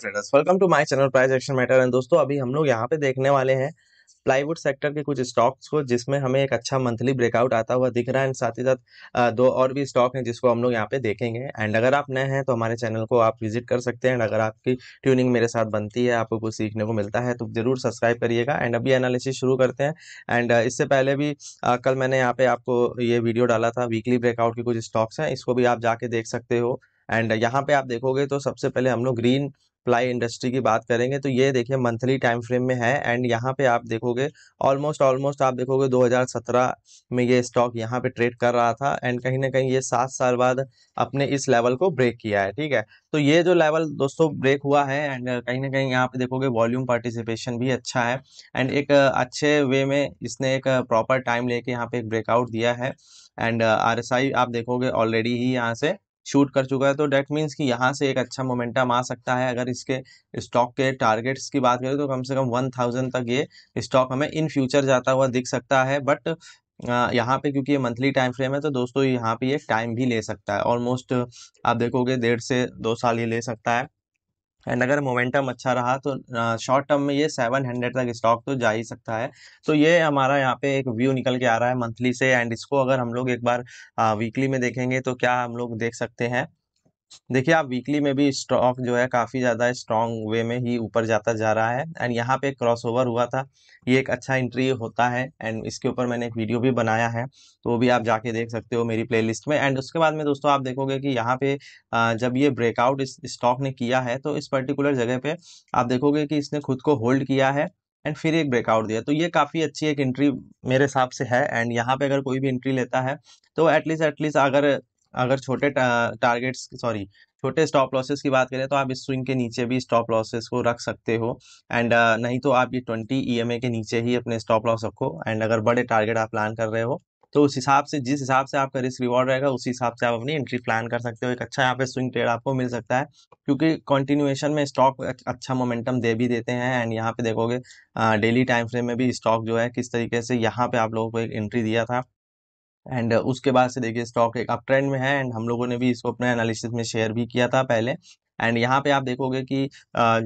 traders welcome to my channel price action matter and दोस्तों अभी हम लोग यहाँ पे देखने वाले हैं प्लाईवुड सेक्टर के कुछ स्टॉक्स को जिसमें हमें एक अच्छा मंथली ब्रेकआउट आता हुआ दिख रहा है एंड साथ ही साथ दो और भी स्टॉक हैं जिसको हम लोग यहाँ पे देखेंगे एंड अगर आप नए हैं तो हमारे चैनल को आप विजिट कर सकते हैं एंड अगर आपकी ट्यूनिंग मेरे साथ बनती है आपको कुछ सीखने को मिलता है तो जरूर सब्सक्राइब करिएगा एंड अभी एनालिसिस शुरू करते हैं एंड इससे पहले भी कल मैंने यहाँ पे आपको ये वीडियो डाला था वीकली ब्रेकआउट के कुछ स्टॉक्स हैं इसको भी आप जाके देख सकते हो एंड यहाँ पे आप देखोगे तो सबसे पहले हम लोग ग्रीन प्लाई इंडस्ट्री की बात करेंगे तो ये देखिए मंथली टाइम फ्रेम में है एंड यहाँ पे आप देखोगे ऑलमोस्ट ऑलमोस्ट आप देखोगे 2017 में ये स्टॉक यहाँ पे ट्रेड कर रहा था एंड कहीं ना कहीं ये सात साल बाद अपने इस लेवल को ब्रेक किया है ठीक है तो ये जो लेवल दोस्तों ब्रेक हुआ है एंड कहीं ना कहीं यहाँ पे देखोगे वॉल्यूम पार्टिसिपेशन भी अच्छा है एंड एक अच्छे वे में इसने एक प्रॉपर टाइम लेके यहाँ पे एक ब्रेकआउट दिया है एंड आर आप देखोगे ऑलरेडी ही यहाँ से शूट कर चुका है तो डेट मीन्स कि यहाँ से एक अच्छा मोमेंटम आ सकता है अगर इसके स्टॉक के टारगेट्स की बात करें तो कम से कम वन थाउजेंड तक ये स्टॉक हमें इन फ्यूचर जाता हुआ दिख सकता है बट यहाँ पे क्योंकि ये मंथली टाइम फ्रेम है तो दोस्तों यहाँ पे ये टाइम भी ले सकता है ऑलमोस्ट आप देखोगे डेढ़ से दो साल ये ले सकता है एंड अगर मोमेंटम अच्छा रहा तो शॉर्ट टर्म में ये सेवन हंड्रेड तक स्टॉक तो जा ही सकता है तो ये हमारा यहाँ पे एक व्यू निकल के आ रहा है मंथली से एंड इसको अगर हम लोग एक बार वीकली में देखेंगे तो क्या हम लोग देख सकते हैं देखिए आप वीकली में भी स्टॉक जो है काफ़ी ज़्यादा स्ट्रॉन्ग वे में ही ऊपर जाता जा रहा है एंड यहाँ पे क्रॉसओवर हुआ था ये एक अच्छा एंट्री होता है एंड इसके ऊपर मैंने एक वीडियो भी बनाया है तो वो भी आप जाके देख सकते हो मेरी प्लेलिस्ट में एंड उसके बाद में दोस्तों आप देखोगे कि यहाँ पे जब ये ब्रेकआउट इस स्टॉक ने किया है तो इस पर्टिकुलर जगह पर आप देखोगे कि इसने खुद को होल्ड किया है एंड फिर एक ब्रेकआउट दिया तो ये काफ़ी अच्छी एक एंट्री मेरे हिसाब से है एंड यहाँ पे अगर कोई भी एंट्री लेता है तो एटलीस्ट एटलीस्ट अगर अगर छोटे टारगेट्स सॉरी छोटे स्टॉप लॉसेस की बात करें तो आप इस स्विंग के नीचे भी स्टॉप लॉसेस को रख सकते हो एंड uh, नहीं तो आप ये ट्वेंटी ई e के नीचे ही अपने स्टॉप लॉस रखो एंड अगर बड़े टारगेट आप प्लान कर रहे हो तो उस हिसाब से जिस हिसाब से आपका रिस्क रिवॉर्ड रहेगा उसी हिसाब से आप अपनी एंट्री प्लान कर सकते हो एक अच्छा यहाँ पे स्विंग ट्रेड आपको मिल सकता है क्योंकि कंटिन्यूएशन में स्टॉक अच्छा मोमेंटम दे भी देते हैं एंड यहाँ पे देखोगे डेली टाइम फ्रेम में भी स्टॉक जो है किस तरीके से यहाँ पे आप लोगों को एक एंट्री दिया था एंड uh, उसके बाद से देखिए स्टॉक एक अप ट्रेंड में है एंड हम लोगों ने भी इसको अपने एनालिसिस में शेयर भी किया था पहले एंड यहाँ पे आप देखोगे कि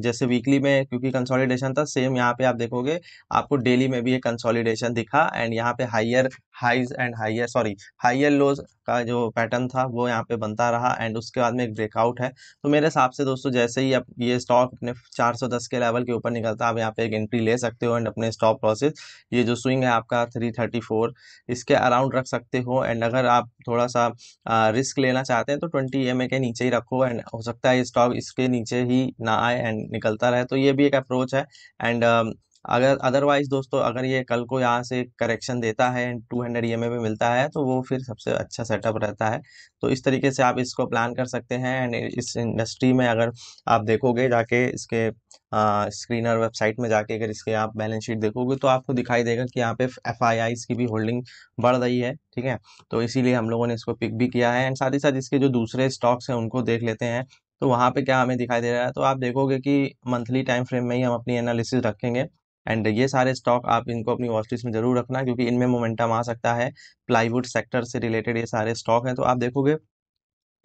जैसे वीकली में क्योंकि कंसोलिडेशन था सेम यहाँ पे आप देखोगे आपको डेली में भी एक कंसोलिडेशन दिखा एंड यहाँ पे higher highs and higher sorry higher lows का जो पैटर्न था वो यहाँ पे बनता रहा एंड उसके बाद में एक ब्रेकआउट है तो मेरे हिसाब से दोस्तों जैसे ही अब ये स्टॉक अपने 410 के लेवल के ऊपर निकलता है आप यहाँ पे एक एंट्री ले सकते हो एंड अपने स्टॉप लॉसेस ये जो स्विंग है आपका 334 इसके अराउंड रख सकते हो एंड अगर आप थोड़ा सा आ, रिस्क लेना चाहते हैं तो ट्वेंटी एम के नीचे ही रखो एंड हो सकता है ये स्टॉक इसके नीचे ही ना आए एंड निकलता रहे तो ये भी एक अप्रोच है एंड अगर अदरवाइज दोस्तों अगर ये कल को यहाँ से करेक्शन देता है टू हंड्रेड ई में मिलता है तो वो फिर सबसे अच्छा सेटअप रहता है तो इस तरीके से आप इसको प्लान कर सकते हैं एंड इस इंडस्ट्री में अगर आप देखोगे जाके इसके स्क्रीनर वेबसाइट में जाके अगर इसके आप बैलेंस शीट देखोगे तो आपको दिखाई देगा कि यहाँ पे एफ की भी होल्डिंग बढ़ रही है ठीक है तो इसीलिए हम लोगों ने इसको पिक भी किया है एंड साथ ही साथ इसके जो दूसरे स्टॉक्स हैं उनको देख लेते हैं तो वहाँ पे क्या हमें दिखाई दे रहा है तो आप देखोगे कि मंथली टाइम फ्रेम में ही हम अपनी एनालिसिस रखेंगे एंड ये सारे स्टॉक आप इनको अपनी वॉच में जरूर रखना क्योंकि इनमें मोमेंटम आ सकता है प्लाईवुड सेक्टर से रिलेटेड ये सारे स्टॉक हैं तो आप देखोगे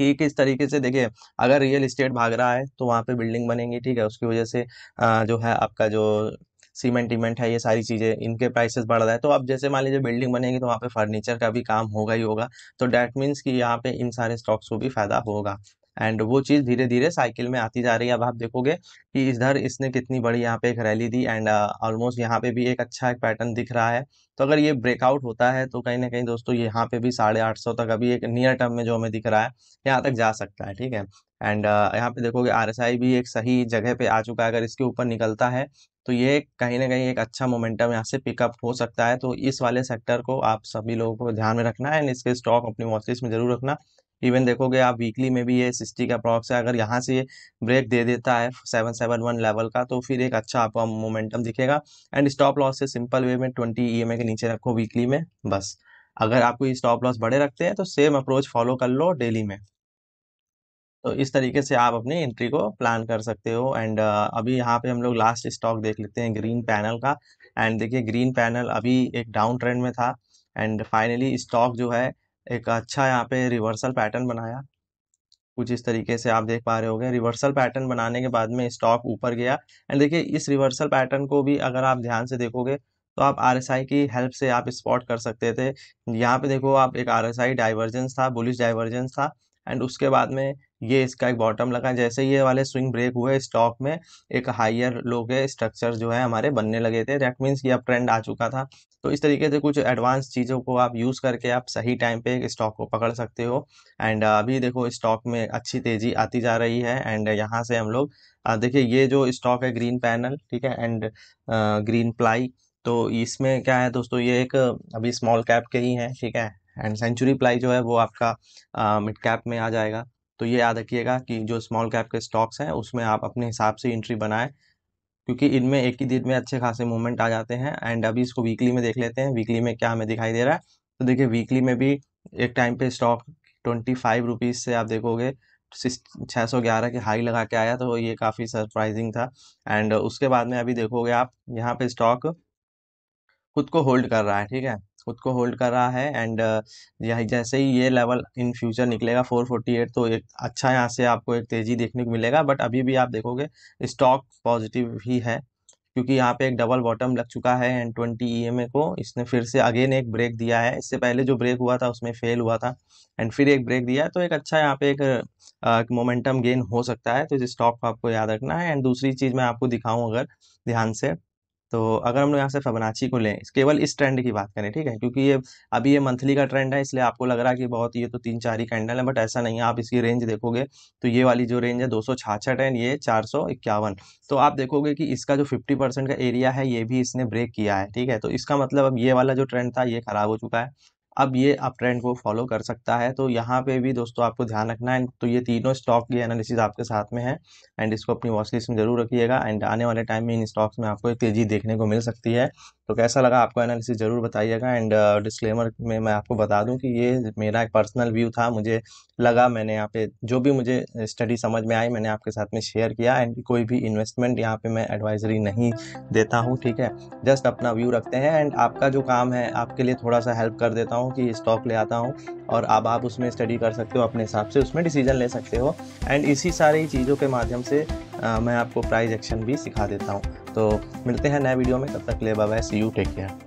कि किस तरीके से देखिए अगर रियल इस्टेट भाग रहा है तो वहाँ पे बिल्डिंग बनेंगी ठीक है उसकी वजह से जो है आपका जो सीमेंट वीमेंट है ये सारी चीज़ें इनके प्राइसेस बढ़ रहा है तो अब जैसे मान लीजिए बिल्डिंग बनेगी तो वहाँ पे फर्नीचर का भी काम होगा ही होगा तो डैट मीन्स कि यहाँ पे इन सारे स्टॉक्स को भी फायदा होगा एंड वो चीज़ धीरे धीरे साइकिल में आती जा रही है अब आप देखोगे कि इधर इसने कितनी बड़ी यहाँ पे एक रैली दी एंड ऑलमोस्ट यहाँ पे भी एक अच्छा एक पैटर्न दिख रहा है तो अगर ये ब्रेकआउट होता है तो कहीं ना कहीं दोस्तों यहाँ पे भी साढ़े आठ सौ तक अभी एक नियर टर्म में जो हमें दिख रहा है यहाँ तक जा सकता है ठीक है एंड uh, यहाँ पे देखोगे आर भी एक सही जगह पे आ चुका है अगर इसके ऊपर निकलता है तो ये कहीं ना कहीं एक अच्छा मोमेंटम यहाँ से पिकअप हो सकता है तो इस वाले सेक्टर को आप सभी लोगों को ध्यान में रखना है एंड इसके स्टॉक अपनी वॉचलिस्ट में जरूर रखना इवन देखोगे आप वीकली में भी ये सिक्सटी का प्रॉक्स है अगर यहाँ से ये ब्रेक दे देता है सेवन सेवन वन लेवल का तो फिर एक अच्छा आपको मोमेंटम दिखेगा एंड स्टॉप लॉस से सिंपल वे में ट्वेंटी ई e के नीचे रखो वीकली में बस अगर आपको ये स्टॉप लॉस बड़े रखते हैं तो सेम अप्रोच फॉलो कर लो डेली में तो इस तरीके से आप अपनी एंट्री को प्लान कर सकते हो एंड अभी यहाँ पे हम लोग लास्ट स्टॉक देख लेते हैं ग्रीन पैनल का एंड देखिए ग्रीन पैनल अभी एक डाउन ट्रेंड में था एंड फाइनली स्टॉक जो है एक अच्छा यहाँ पे रिवर्सल पैटर्न बनाया कुछ इस तरीके से आप देख पा रहे हो रिवर्सल पैटर्न बनाने के बाद में स्टॉक ऊपर गया एंड देखिए इस रिवर्सल पैटर्न को भी अगर आप ध्यान से देखोगे तो आप आर की हेल्प से आप स्पॉट कर सकते थे यहाँ पे देखो आप एक आर डाइवर्जेंस था बुलिश डाइवर्जेंस था एंड उसके बाद में ये इसका एक बॉटम लगा जैसे ये वाले स्विंग ब्रेक हुए स्टॉक में एक हाइयर लो के स्ट्रक्चर जो है हमारे बनने लगे थे दैट मीन्स ये अब ट्रेंड आ चुका था तो इस तरीके से कुछ एडवांस चीज़ों को आप यूज़ करके आप सही टाइम पे एक स्टॉक को पकड़ सकते हो एंड अभी देखो स्टॉक में अच्छी तेज़ी आती जा रही है एंड यहाँ से हम लोग देखिए ये जो स्टॉक है ग्रीन पैनल ठीक है एंड ग्रीन प्लाई तो इसमें क्या है दोस्तों ये एक अभी स्मॉल कैप के ही हैं ठीक है एंड सेंचुरी प्लाई जो है वो आपका मिड कैप में आ जाएगा तो ये याद रखिएगा कि जो स्मॉल कैप के स्टॉक्स हैं उसमें आप अपने हिसाब से एंट्री बनाएं क्योंकि इनमें एक ही दिन में अच्छे खासे मूवमेंट आ जाते हैं एंड अभी इसको वीकली में देख लेते हैं वीकली में क्या हमें दिखाई दे रहा है तो देखिए वीकली में भी एक टाइम पे स्टॉक ट्वेंटी फाइव रुपीज़ से आप देखोगे छः सौ ग्यारह के हाई लगा के आया तो ये काफ़ी सरप्राइजिंग था एंड उसके बाद में अभी देखोगे आप यहाँ पे स्टॉक खुद को होल्ड कर रहा है ठीक है खुद को होल्ड कर रहा है एंड जैसे ही ये लेवल इन फ्यूचर निकलेगा 448 तो एक अच्छा यहाँ से आपको एक तेज़ी देखने को मिलेगा बट अभी भी आप देखोगे स्टॉक पॉजिटिव ही है क्योंकि यहाँ पे एक डबल बॉटम लग चुका है एंड ट्वेंटी ई e को इसने फिर से अगेन एक ब्रेक दिया है इससे पहले जो ब्रेक हुआ था उसमें फेल हुआ था एंड फिर एक ब्रेक दिया है तो एक अच्छा यहाँ पे एक मोमेंटम गेन हो सकता है तो इस स्टॉक को आपको याद रखना है एंड दूसरी चीज़ मैं आपको दिखाऊँ अगर ध्यान से तो अगर हम लोग यहाँ से फबनाची को लें केवल इस ट्रेंड की बात करें ठीक है क्योंकि ये अभी ये मंथली का ट्रेंड है इसलिए आपको लग रहा है कि बहुत ये तो तीन चार ही कैंडल है बट ऐसा नहीं है आप इसकी रेंज देखोगे तो ये वाली जो रेंज है दो है ये चार तो आप देखोगे कि इसका जो फिफ्टी का एरिया है ये भी इसने ब्रेक किया है ठीक है तो इसका मतलब अब ये वाला जो ट्रेंड था ये खराब हो चुका है अब ये अप ट्रेंड को फॉलो कर सकता है तो यहाँ पे भी दोस्तों आपको ध्यान रखना है तो ये तीनों स्टॉक की एनालिसिस आपके साथ में है एंड इसको अपनी वॉच लिस्ट में जरूर रखिएगा एंड आने वाले टाइम में इन स्टॉक्स में आपको तेज़ी देखने को मिल सकती है तो कैसा लगा आपको एनालिसिस ज़रूर बताइएगा एंड डिस्क्लेमर uh, में मैं आपको बता दूं कि ये मेरा एक पर्सनल व्यू था मुझे लगा मैंने यहाँ पे जो भी मुझे स्टडी समझ में आई मैंने आपके साथ में शेयर किया एंड कोई भी इन्वेस्टमेंट यहाँ पे मैं एडवाइजरी नहीं देता हूँ ठीक है जस्ट अपना व्यू रखते हैं एंड आपका जो काम है आपके लिए थोड़ा सा हेल्प कर देता हूँ कि स्टॉक ले आता हूँ और अब आप उसमें स्टडी कर सकते हो अपने हिसाब से उसमें डिसीजन ले सकते हो एंड इसी सारी चीज़ों के माध्यम से मैं आपको प्राइज एक्शन भी सिखा देता हूँ तो मिलते हैं नए वीडियो में तब तक ले bye see you take care